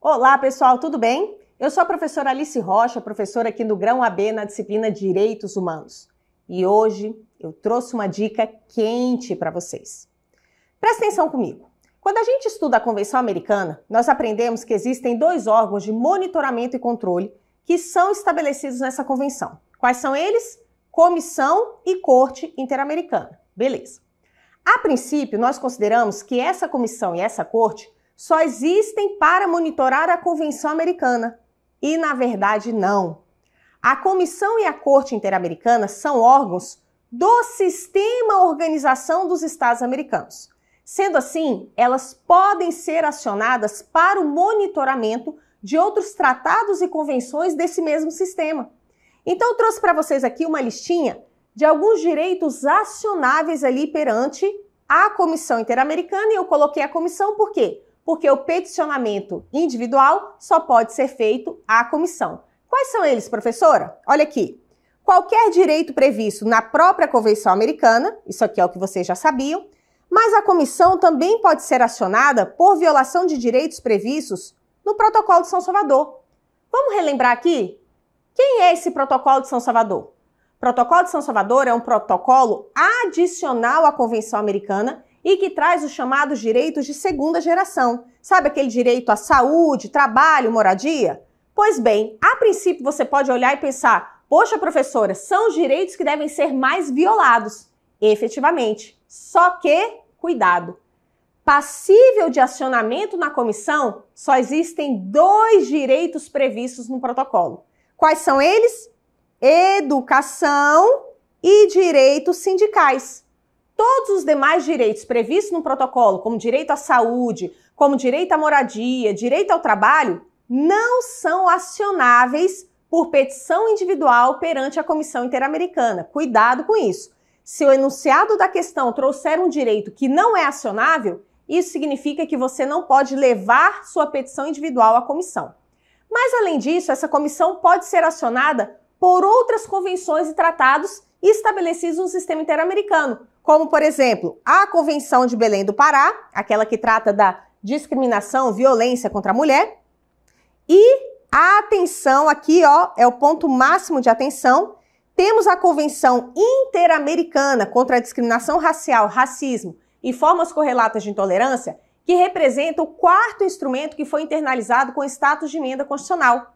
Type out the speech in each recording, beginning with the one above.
Olá, pessoal, tudo bem? Eu sou a professora Alice Rocha, professora aqui no Grão AB na disciplina Direitos Humanos. E hoje eu trouxe uma dica quente para vocês. Presta atenção comigo. Quando a gente estuda a Convenção Americana, nós aprendemos que existem dois órgãos de monitoramento e controle que são estabelecidos nessa convenção. Quais são eles? Comissão e Corte Interamericana. Beleza. A princípio, nós consideramos que essa comissão e essa corte só existem para monitorar a Convenção Americana. E, na verdade, não. A Comissão e a Corte Interamericana são órgãos do Sistema Organização dos Estados Americanos. Sendo assim, elas podem ser acionadas para o monitoramento de outros tratados e convenções desse mesmo sistema. Então, eu trouxe para vocês aqui uma listinha de alguns direitos acionáveis ali perante a Comissão Interamericana e eu coloquei a comissão porque porque o peticionamento individual só pode ser feito à comissão. Quais são eles, professora? Olha aqui. Qualquer direito previsto na própria Convenção Americana, isso aqui é o que vocês já sabiam, mas a comissão também pode ser acionada por violação de direitos previstos no Protocolo de São Salvador. Vamos relembrar aqui? Quem é esse Protocolo de São Salvador? Protocolo de São Salvador é um protocolo adicional à Convenção Americana e que traz os chamados direitos de segunda geração. Sabe aquele direito à saúde, trabalho, moradia? Pois bem, a princípio você pode olhar e pensar: poxa, professora, são os direitos que devem ser mais violados. Efetivamente. Só que, cuidado! Passível de acionamento na comissão, só existem dois direitos previstos no protocolo. Quais são eles? Educação e direitos sindicais todos os demais direitos previstos no protocolo, como direito à saúde, como direito à moradia, direito ao trabalho, não são acionáveis por petição individual perante a Comissão Interamericana. Cuidado com isso. Se o enunciado da questão trouxer um direito que não é acionável, isso significa que você não pode levar sua petição individual à comissão. Mas além disso, essa comissão pode ser acionada por outras convenções e tratados estabelecidos no sistema interamericano, como, por exemplo, a Convenção de Belém do Pará, aquela que trata da discriminação, violência contra a mulher, e a atenção aqui, ó, é o ponto máximo de atenção. Temos a Convenção Interamericana contra a Discriminação Racial, Racismo e Formas Correlatas de Intolerância, que representa o quarto instrumento que foi internalizado com status de emenda constitucional.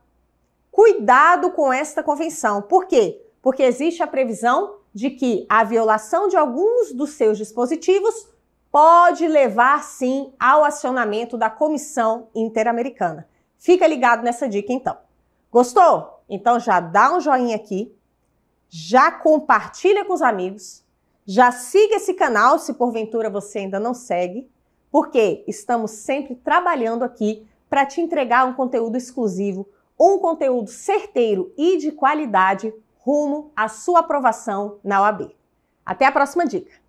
Cuidado com esta convenção, por quê? porque existe a previsão de que a violação de alguns dos seus dispositivos pode levar sim ao acionamento da Comissão Interamericana. Fica ligado nessa dica então. Gostou? Então já dá um joinha aqui, já compartilha com os amigos, já siga esse canal se porventura você ainda não segue, porque estamos sempre trabalhando aqui para te entregar um conteúdo exclusivo, um conteúdo certeiro e de qualidade rumo à sua aprovação na OAB. Até a próxima dica!